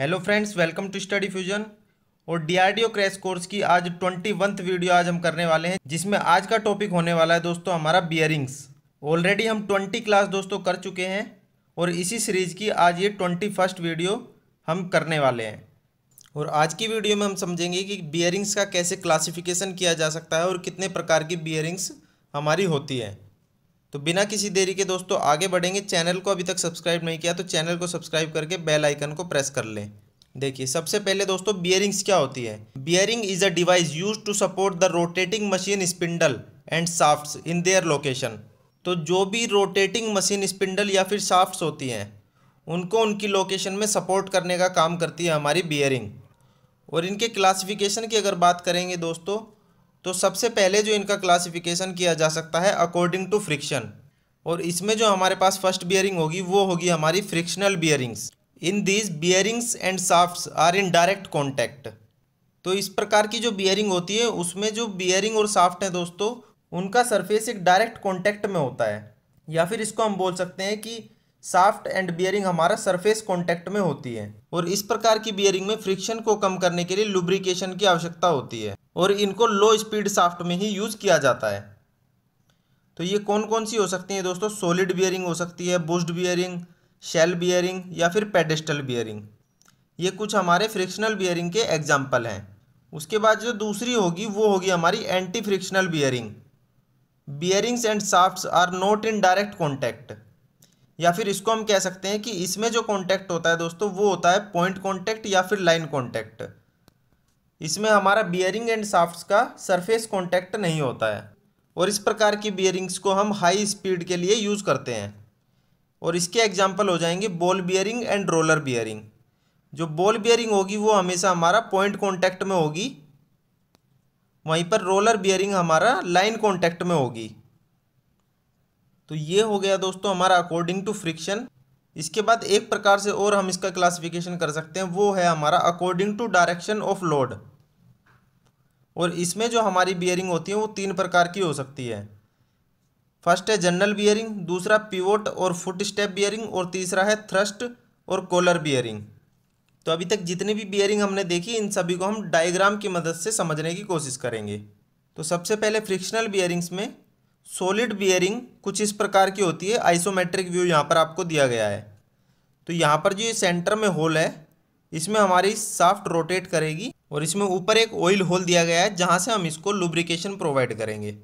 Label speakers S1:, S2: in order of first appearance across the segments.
S1: hello friends welcome to study fusion और DRDO crash course की आज ट्वेंटी वंथ वीडियो आज हम करने वाले हैं जिसमें आज का टॉपिक होने वाला है दोस्तों हमारा बियरिंग्स ऑलरेडी हम ट्वेंटी क्लास दोस्तों कर चुके हैं और इसी सीरीज़ की आज ये ट्वेंटी फर्स्ट वीडियो हम करने वाले हैं और आज की वीडियो में हम समझेंगे कि बियरिंग्स का कैसे क्लासिफिकेशन किया जा सकता है और कितने प्रकार की बियरिंग्स हमारी होती हैं तो बिना किसी देरी के दोस्तों आगे बढ़ेंगे चैनल को अभी तक सब्सक्राइब नहीं किया तो चैनल को सब्सक्राइब करके बेल आइकन को प्रेस कर लें देखिए सबसे पहले दोस्तों बियरिंग्स क्या होती है bearing is a device use to support the rotating machine spindle and shaft in their location तो जो भी रोटेटिंग मशीन स्पिंडल या फिर साफ्ट्स होती हैं उनको उनकी लोकेशन में सपोर्ट करने का काम करती है हमारी बियरिंग और इनके क्लासिफिकेशन की अगर बात करेंगे दोस्तों तो सबसे पहले जो इनका क्लासिफिकेशन किया जा सकता है अकॉर्डिंग टू फ्रिक्शन और इसमें जो हमारे पास फर्स्ट बियरिंग होगी वो होगी हमारी frictional bearings in these bearings and shaft are in direct contact तो इस प्रकार की जो बियरिंग होती है उसमें जो बियरिंग और साफ्ट है दोस्तों उनका सरफेस एक डायरेक्ट कॉन्टैक्ट में होता है या फिर इसको हम बोल सकते हैं कि साफ्ट एंड बियरिंग हमारा सरफेस कॉन्टैक्ट में होती है और इस प्रकार की बियरिंग में फ्रिक्शन को कम करने के लिए लुब्रिकेशन की आवश्यकता होती है और इनको लो स्पीड शाफ्ट में ही यूज़ किया जाता है तो ये कौन कौन सी हो सकती है दोस्तों सॉलिड बियरिंग हो सकती है बुस्ट बियरिंग शेल बियरिंग या फिर पेडेस्टल बियरिंग ये कुछ हमारे फ्रिक्शनल बियरिंग के एग्जाम्पल हैं उसके बाद जो दूसरी होगी वो होगी हमारी anti frictional bearing bearings and shaft are not in direct contact या फिर इसको हम कह सकते हैं कि इसमें जो कॉन्टैक्ट होता है दोस्तों वो होता है पॉइंट कॉन्टैक्ट या फिर लाइन कॉन्टैक्ट इसमें हमारा बियरिंग एंड साफ्ट का सरफेस कॉन्टैक्ट नहीं होता है और इस प्रकार की बियरिंग्स को हम हाई स्पीड के लिए यूज़ करते हैं और इसके एग्जाम्पल हो जाएंगे ball bearing and roller bearing जो बॉल बियरिंग होगी वो हमेशा हमारा पॉइंट कॉन्टैक्ट में होगी वहीं पर रोलर बियरिंग हमारा लाइन कॉन्टैक्ट में होगी तो ये हो गया दोस्तों हमारा अकॉर्डिंग टू फ्रिक्शन इसके बाद एक प्रकार से और हम इसका क्लासिफिकेशन कर सकते हैं वो है हमारा according to direction of load और इसमें जो हमारी बियरिंग होती है वो तीन प्रकार की हो सकती है फर्स्ट है जनरल बियरिंग दूसरा पिवोट और फुट स्टेप बियरिंग और तीसरा है थ्रस्ट और कोलर बियरिंग तो अभी तक जितनी भी बियरिंग हमने देखी इन सभी को हम डायग्राम की मदद से समझने की कोशिश करेंगे तो सबसे पहले फ्रिक्शनल बियरिंग्स में सॉलिड बियरिंग कुछ इस प्रकार की होती है आइसोमेट्रिक व्यू यहाँ पर आपको दिया गया है तो यहाँ पर जो ये सेंटर में होल है इसमें हमारी साफ्ट रोटेट करेगी और इसमें ऊपर एक ऑयल होल दिया गया है जहाँ से हम इसको लुब्रिकेशन प्रोवाइड करेंगे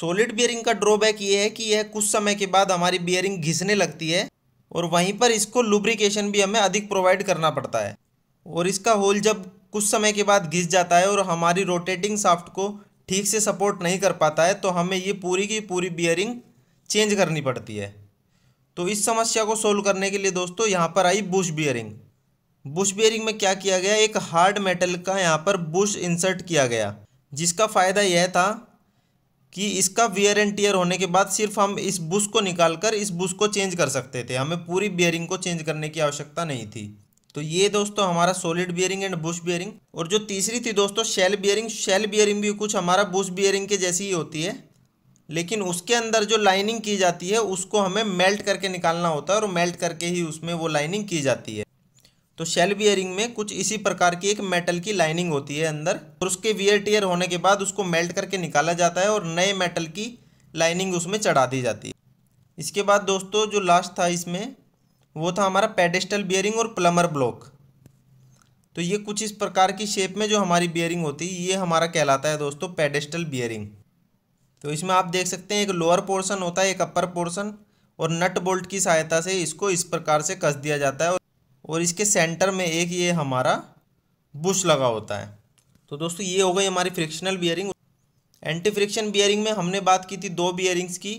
S1: सॉलिड बियरिंग का ड्रॉबैक ये है कि यह कुछ समय के बाद हमारी बियरिंग घिसने लगती है और वहीं पर इसको लुब्रिकेशन भी हमें अधिक प्रोवाइड करना पड़ता है और इसका होल जब कुछ समय के बाद घिस जाता है और हमारी रोटेटिंग साफ्ट को ठीक से सपोर्ट नहीं कर पाता है तो हमें ये पूरी की पूरी बियरिंग चेंज करनी पड़ती है तो इस समस्या को सोल्व करने के लिए दोस्तों यहाँ पर आई बुश बियरिंग बुश बेयरिंग में क्या किया गया एक हार्ड मेटल का यहाँ पर बुश इंसर्ट किया गया जिसका फ़ायदा यह था कि इसका वियर एंड टीयर होने के बाद सिर्फ हम इस बुश को निकाल कर इस बुश को चेंज कर सकते थे हमें पूरी बियरिंग को चेंज करने की आवश्यकता नहीं थी तो ये दोस्तों हमारा solid bearing and bush bearing और जो तीसरी थी दोस्तों शेल बियरिंग शेल बियरिंग भी कुछ हमारा बुश बियरिंग के जैसी ही होती है लेकिन उसके अंदर जो लाइनिंग की जाती है उसको हमें मेल्ट करके निकालना होता है और मेल्ट करके ही उसमें वो लाइनिंग की जाती है तो शेल बियरिंग में कुछ इसी प्रकार की एक मेटल की लाइनिंग होती है अंदर और उसके वियर टीयर होने के बाद उसको मेल्ट करके निकाला जाता है और नए मेटल की लाइनिंग उसमें चढ़ा दी जाती है इसके बाद दोस्तों जो लास्ट था इसमें वो था हमारा पेडेस्टल बियरिंग और प्लमर ब्लॉक तो ये कुछ इस प्रकार की शेप में जो हमारी बियरिंग होती है ये हमारा कहलाता है दोस्तों पेडेस्टल बियरिंग तो इसमें आप देख सकते हैं एक लोअर पोर्शन होता है एक अपर पोर्शन और नट बोल्ट की सहायता से इसको इस प्रकार से कस दिया जाता है और इसके सेंटर में एक ये हमारा बुश लगा होता है तो दोस्तों ये हो गई हमारी frictional bearing anti friction bearing में हमने बात की थी दो बियरिंग्स की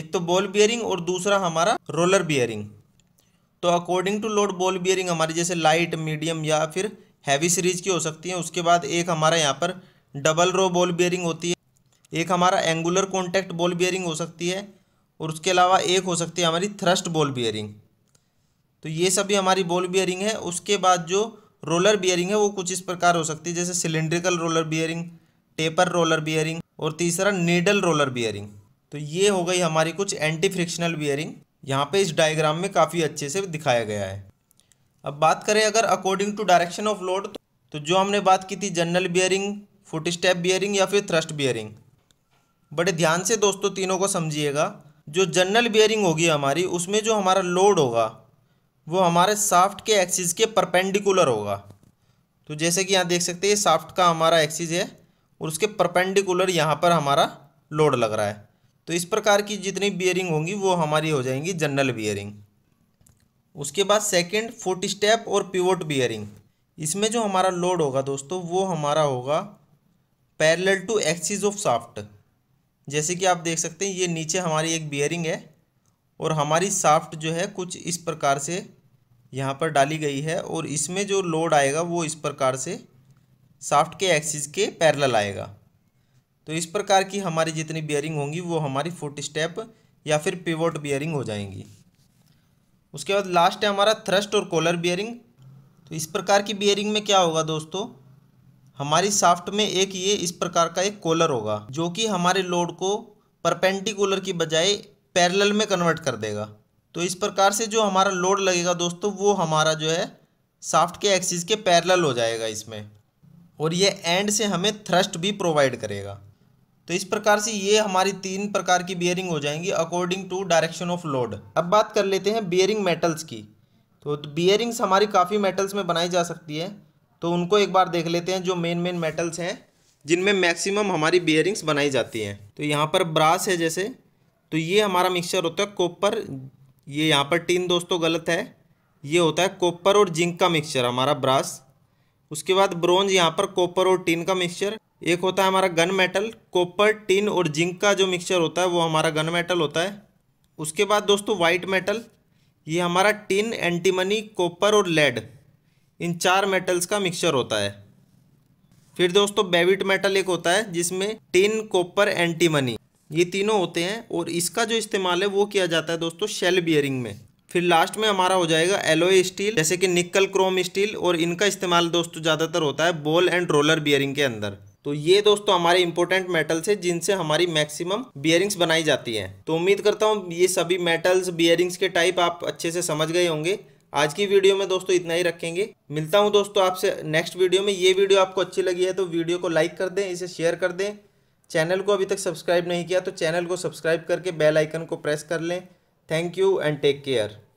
S1: एक तो बॉल बियरिंग और दूसरा हमारा रोलर बियरिंग तो according to load ball bearing हमारी जैसे लाइट मीडियम या फिर हैवी सीरीज की हो सकती है उसके बाद एक हमारा यहाँ पर डबल रो बॉल बियरिंग होती है एक हमारा एंगुलर कॉन्टैक्ट बॉल बियरिंग हो सकती है और उसके अलावा एक हो सकती है हमारी थ्रस्ट बॉल बियरिंग तो ये सभी हमारी बॉल बियरिंग है उसके बाद जो रोलर बियरिंग है वो कुछ इस प्रकार हो सकती है जैसे cylindrical roller bearing taper roller bearing और तीसरा नीडल रोलर बियरिंग तो ये हो गई हमारी कुछ एंटी फ्रिक्शनल बियरिंग यहाँ पे इस डायग्राम में काफ़ी अच्छे से दिखाया गया है अब बात करें अगर according to direction of load तो जो हमने बात की थी journal bearing foot step bearing या फिर थ्रस्ट बियरिंग बड़े ध्यान से दोस्तों तीनों को समझिएगा जो जनरल बियरिंग होगी हमारी उसमें जो हमारा लोड होगा वो हमारे साफ्ट के एक्सिस के परपेंडिकुलर होगा तो जैसे कि यहाँ देख सकते हैं ये साफ्ट का हमारा एक्सिस है और उसके परपेंडिकुलर यहाँ पर हमारा लोड लग रहा है तो इस प्रकार की जितनी बियरिंग होंगी वो हमारी हो जाएंगी जनरल बियरिंग उसके बाद सेकंड फुट स्टेप और पिवोट बियरिंग इसमें जो हमारा लोड होगा दोस्तों वो हमारा होगा parallel to axis of shaft जैसे कि आप देख सकते हैं ये नीचे हमारी एक बियरिंग है और हमारी साफ्ट जो है कुछ इस प्रकार से यहाँ पर डाली गई है और इसमें जो लोड आएगा वो इस प्रकार से साफ्ट के एक्सिस के पैरेलल आएगा तो इस प्रकार की हमारी जितनी बियरिंग होंगी वो हमारी फुट स्टेप या फिर पिवोट बियरिंग हो जाएंगी उसके बाद लास्ट है हमारा थ्रस्ट और कॉलर बियरिंग तो इस प्रकार की बियरिंग में क्या होगा दोस्तों हमारी साफ्ट में एक ये इस प्रकार का एक कॉलर होगा जो कि हमारे लोड को परपेंडिकुलर की बजाय पैरेलल में कन्वर्ट कर देगा तो इस प्रकार से जो हमारा लोड लगेगा दोस्तों वो हमारा जो है साफ्ट के एक्सिस के पैरेलल हो जाएगा इसमें और ये एंड से हमें थ्रस्ट भी प्रोवाइड करेगा तो इस प्रकार से ये हमारी तीन प्रकार की बियरिंग हो जाएंगी according to direction of load अब बात कर लेते हैं बियरिंग मेटल्स की तो, तो बियरिंग्स हमारी काफ़ी मेटल्स में बनाई जा सकती है तो उनको एक बार देख लेते हैं जो मेन मेन मेटल्स हैं जिनमें मैक्सिमम हमारी बियरिंग्स बनाई जाती हैं तो यहाँ पर ब्रास है जैसे तो ये हमारा मिक्सचर होता है कॉपर ये यहाँ पर टीन दोस्तों गलत है ये होता है कॉपर और जिंक का मिक्सचर हमारा ब्रास उसके बाद ब्रोंज यहाँ पर कॉपर और टीन का मिक्सचर एक होता है हमारा गन मेटल कॉपर टीन और जिंक का जो मिक्सचर होता है वो हमारा गन मेटल होता है उसके बाद दोस्तों वाइट मेटल ये हमारा टिन एंटीमनी कॉपर और लेड इन चार मेटल्स का मिक्सचर होता है फिर दोस्तों बेविट मेटल एक होता है जिसमें टिन कॉपर एंटीमनी ये तीनों होते हैं और इसका जो इस्तेमाल है वो किया जाता है दोस्तों शेल बियरिंग में फिर लास्ट में हमारा हो जाएगा एलोए स्टील जैसे कि निकल क्रोम स्टील और इनका इस्तेमाल दोस्तों ज़्यादातर होता है बॉल एंड रोलर बियरिंग के अंदर तो ये दोस्तों हमारे इंपॉर्टेंट मेटल्स है जिनसे हमारी मैक्सिमम बियरिंग्स बनाई जाती हैं तो उम्मीद करता हूँ ये सभी मेटल्स बियरिंग्स के टाइप आप अच्छे से समझ गए होंगे आज की वीडियो में दोस्तों इतना ही रखेंगे मिलता हूँ दोस्तों आपसे नेक्स्ट वीडियो में ये वीडियो आपको अच्छी लगी है तो वीडियो को लाइक कर दें इसे शेयर कर दें चैनल को अभी तक सब्सक्राइब नहीं किया तो चैनल को सब्सक्राइब करके बेल आइकन को प्रेस कर लें thank you and take care